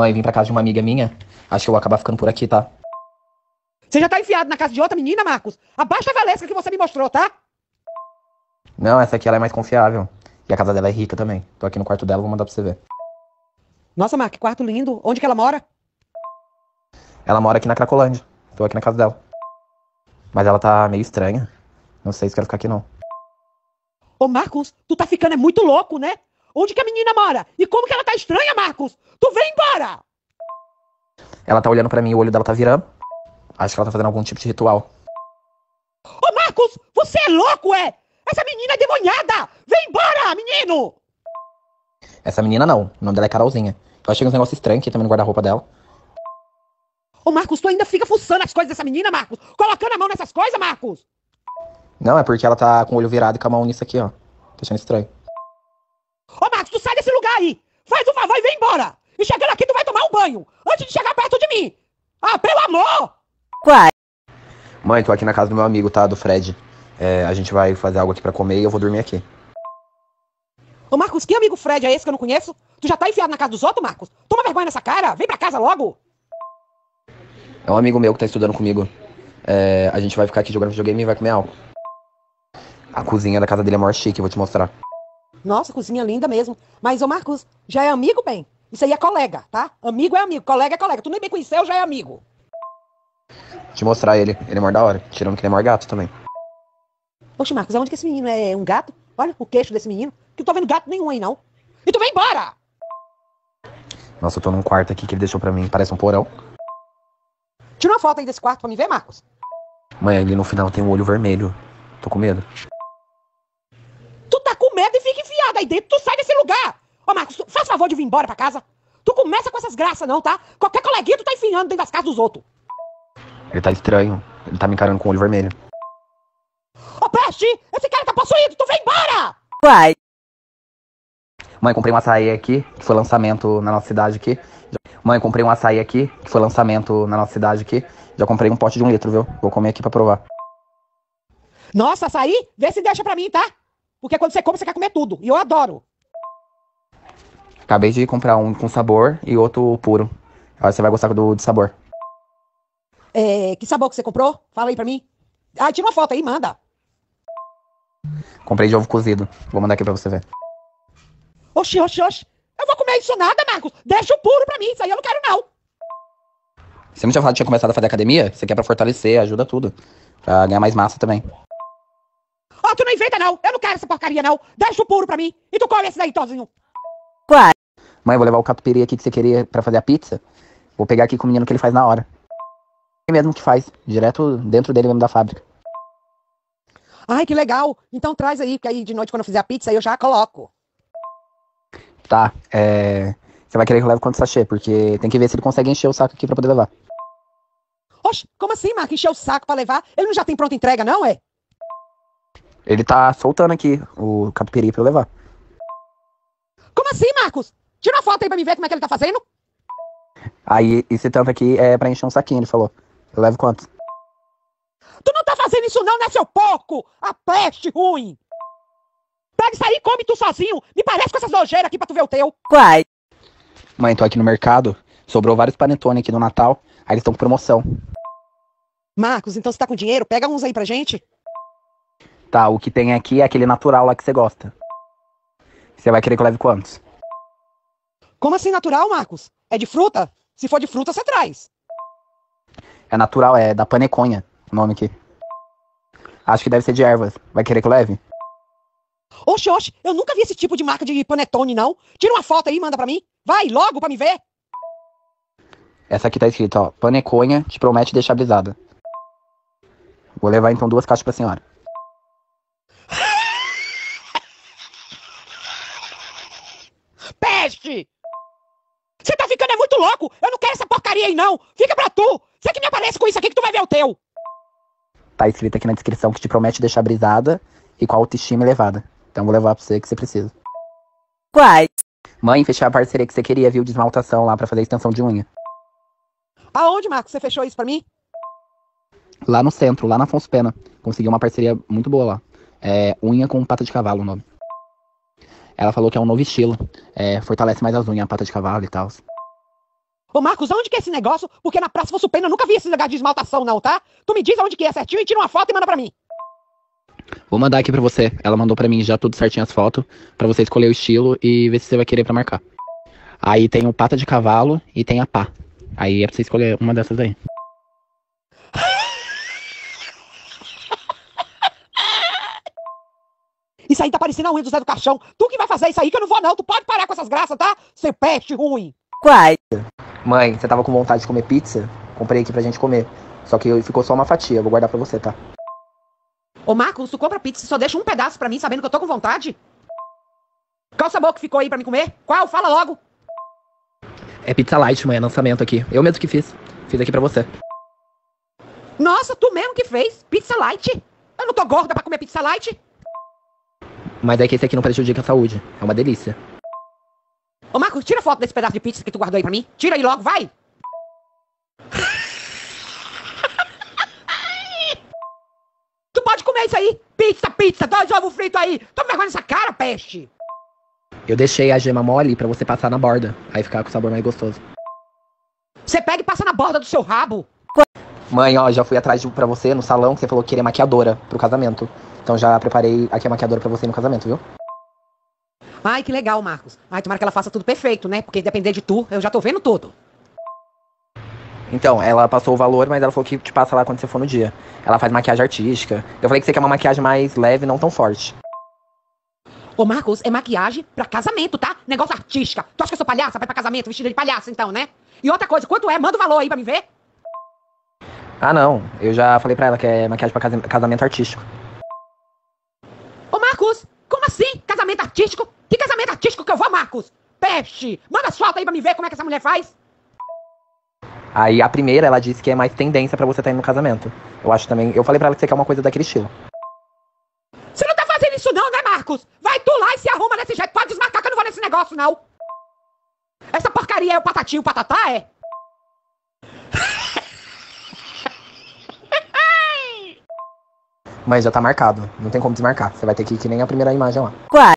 Mãe, vim pra casa de uma amiga minha. Acho que eu vou acabar ficando por aqui, tá? Você já tá enfiado na casa de outra menina, Marcos? Abaixa a valesca que você me mostrou, tá? Não, essa aqui ela é mais confiável. E a casa dela é rica também. Tô aqui no quarto dela, vou mandar pra você ver. Nossa, Marcos, que quarto lindo. Onde que ela mora? Ela mora aqui na Cracolândia. Tô aqui na casa dela. Mas ela tá meio estranha. Não sei se quero ficar aqui, não. Ô, Marcos, tu tá ficando é muito louco, né? Onde que a menina mora? E como que ela tá estranha, Marcos? Tu vem embora! Ela tá olhando para mim, o olho dela tá virando. Acho que ela tá fazendo algum tipo de ritual. Ô Marcos, você é louco, é? Essa menina é demoniada! Vem embora, menino! Essa menina não. O nome dela é Carolzinha. Eu achei uns negócios estranhos aqui também no guarda-roupa dela. Ô Marcos, tu ainda fica fuçando as coisas dessa menina, Marcos? Colocando a mão nessas coisas, Marcos? Não, é porque ela tá com o olho virado e com a mão nisso aqui, ó. Tô achando estranho. Faz o favor e vem embora. E chegando aqui, tu vai tomar um banho. Antes de chegar perto de mim. Ah, pelo amor! Quai. Mãe, tô aqui na casa do meu amigo, tá? Do Fred. É, a gente vai fazer algo aqui para comer e eu vou dormir aqui. Ô Marcos, que amigo Fred é esse que eu não conheço? Tu já tá enfiado na casa dos outros, Marcos? Toma vergonha nessa cara, vem pra casa logo! É um amigo meu que tá estudando comigo. É, a gente vai ficar aqui jogando videogame e vai comer algo. A cozinha da casa dele é maior chique, eu vou te mostrar. Nossa, cozinha linda mesmo. Mas, ô Marcos, já é amigo, bem? Isso aí é colega, tá? Amigo é amigo, colega é colega. Tu nem me conheceu, já é amigo. Te mostrar ele. Ele é mais da hora. Tirando que ele é maior gato também. Oxe Marcos, aonde que esse menino é? Um gato? Olha o queixo desse menino. Que eu tô vendo gato nenhum aí, não. E tu vem embora! Nossa, eu tô num quarto aqui que ele deixou pra mim. Parece um porão. Tira uma foto aí desse quarto pra me ver, Marcos. Mãe, ali no final tem um olho vermelho. Tô com medo. favor de vir embora pra casa? Tu começa com essas graças, não, tá? Qualquer coleguinha tu tá enfiando dentro das casas dos outros. Ele tá estranho. Ele tá me encarando com o olho vermelho. Ô, Peste! Esse cara tá possuído! Tu vem embora! Vai! Mãe, comprei um açaí aqui, que foi lançamento na nossa cidade aqui. Mãe, comprei um açaí aqui, que foi lançamento na nossa cidade aqui. Já comprei um pote de um litro, viu? Vou comer aqui pra provar. Nossa, açaí? Vê se deixa pra mim, tá? Porque quando você come, você quer comer tudo. E eu adoro. Acabei de comprar um com sabor e outro puro. que você vai gostar do de sabor. É, que sabor que você comprou? Fala aí pra mim. Ah, tira uma foto aí, manda. Comprei de ovo cozido. Vou mandar aqui pra você ver. Oxi, oxi, oxi. Eu vou comer isso nada, Marcos. Deixa o puro pra mim, isso aí eu não quero não. Você não tinha falado que tinha começado a fazer academia? Você quer pra fortalecer, ajuda tudo. Pra ganhar mais massa também. Ó, oh, tu não inventa não. Eu não quero essa porcaria não. Deixa o puro pra mim. E tu come esse daí, Tozinho. Claro. Mãe, vou levar o catupiry aqui que você queria para fazer a pizza. Vou pegar aqui com o menino que ele faz na hora. Ele mesmo que faz, direto dentro dele mesmo da fábrica. Ai, que legal! Então traz aí, que aí de noite quando eu fizer a pizza eu já coloco. Tá, é... Você vai querer que eu leve quanto sachê, porque tem que ver se ele consegue encher o saco aqui pra poder levar. Oxe, como assim, Marco? Encher o saco pra levar? Ele não já tem pronta entrega, não, é? Ele tá soltando aqui o catupiry pra eu levar. Como assim, Marcos? Tira uma foto aí pra me ver como é que ele tá fazendo. Aí, esse tanto aqui é pra encher um saquinho, ele falou. Eu levo quanto? Tu não tá fazendo isso não, né, seu porco? A peste ruim! Pega isso aí e come tu sozinho! Me parece com essas nojeiras aqui pra tu ver o teu! Quai! Mãe, tô aqui no mercado. Sobrou vários panetone aqui no Natal. Aí eles estão com promoção. Marcos, então você tá com dinheiro? Pega uns aí pra gente. Tá, o que tem aqui é aquele natural lá que você gosta. Você vai querer que eu leve quantos? Como assim natural, Marcos? É de fruta? Se for de fruta, você traz. É natural, é da paneconha o nome aqui. Acho que deve ser de ervas. Vai querer que eu leve? Oxe, oxe, eu nunca vi esse tipo de marca de panetone, não. Tira uma foto aí e manda pra mim. Vai, logo, pra me ver. Essa aqui tá escrita, ó. Paneconha te promete deixar brisada. Vou levar então duas caixas pra senhora. Peste! muito louco! Eu não quero essa porcaria aí, não! Fica pra tu! Você que me aparece com isso aqui que tu vai ver o teu! Tá escrito aqui na descrição que te promete deixar brisada e com a autoestima elevada. Então vou levar pra você que você precisa. Quais? Mãe, fechar a parceria que você queria, viu, de esmaltação lá pra fazer extensão de unha. Aonde, Marcos, você fechou isso pra mim? Lá no centro, lá na Afonso Pena. Consegui uma parceria muito boa lá. É, unha com pata de cavalo o nome. Ela falou que é um novo estilo. É, fortalece mais as unhas, a pata de cavalo e tal. Ô Marcos, aonde que é esse negócio? Porque na Praça Fosso Pena eu nunca vi esse negócio de esmaltação não, tá? Tu me diz aonde que é certinho e tira uma foto e manda pra mim. Vou mandar aqui pra você. Ela mandou pra mim já tudo certinho as fotos, pra você escolher o estilo e ver se você vai querer pra marcar. Aí tem o pata de cavalo e tem a pá. Aí é pra você escolher uma dessas aí. Isso aí tá parecendo a unha do Zé do Caixão. Tu que vai fazer isso aí que eu não vou não. Tu pode parar com essas graças, tá? Seu peste ruim. Quase. Mãe, você tava com vontade de comer pizza? Comprei aqui pra gente comer. Só que ficou só uma fatia, vou guardar pra você, tá? Ô Marcos, tu compra pizza e só deixa um pedaço pra mim, sabendo que eu tô com vontade? Qual sabor que ficou aí pra mim comer? Qual? Fala logo! É pizza light, mãe, é lançamento aqui. Eu mesmo que fiz. Fiz aqui pra você. Nossa, tu mesmo que fez? Pizza light? Eu não tô gorda pra comer pizza light? Mas é que esse aqui não prejudica a saúde. É uma delícia. Ô, Marcos, tira foto desse pedaço de pizza que tu guardou aí pra mim. Tira aí logo, vai! tu pode comer isso aí! Pizza, pizza, dois ovos fritos aí! Toma vergonha nessa cara, peste! Eu deixei a gema mole pra você passar na borda, aí ficar com o sabor mais gostoso. Você pega e passa na borda do seu rabo! Mãe, ó, já fui atrás para pra você no salão que você falou que queria maquiadora pro casamento. Então já preparei aqui a maquiadora pra você no casamento, viu? Ai, que legal, Marcos. Ai, tomara que ela faça tudo perfeito, né? Porque depender de tu, eu já tô vendo tudo. Então, ela passou o valor, mas ela falou que te passa lá quando você for no dia. Ela faz maquiagem artística. Eu falei que você quer uma maquiagem mais leve, não tão forte. Ô, Marcos, é maquiagem pra casamento, tá? Negócio artística. Tu acha que eu sou palhaça? Vai pra casamento vestida de palhaça, então, né? E outra coisa, quanto é? Manda o valor aí pra me ver. Ah, não. Eu já falei pra ela que é maquiagem pra casamento artístico. Ô, Marcos, como assim? Casamento artístico? tratamento artístico que eu vou, Marcos! Peste! Manda solta aí pra me ver como é que essa mulher faz! Aí a primeira, ela disse que é mais tendência para você estar tá indo no casamento. Eu acho também. Eu falei para ela que você quer uma coisa daquele estilo. Você não tá fazendo isso não, né, Marcos? Vai tu lá e se arruma desse jeito. Pode desmarcar que eu não vou nesse negócio, não. Essa porcaria é o patatinho, o patatá, é? Mas já tá marcado. Não tem como desmarcar. Você vai ter que ir que nem a primeira imagem lá. Claro.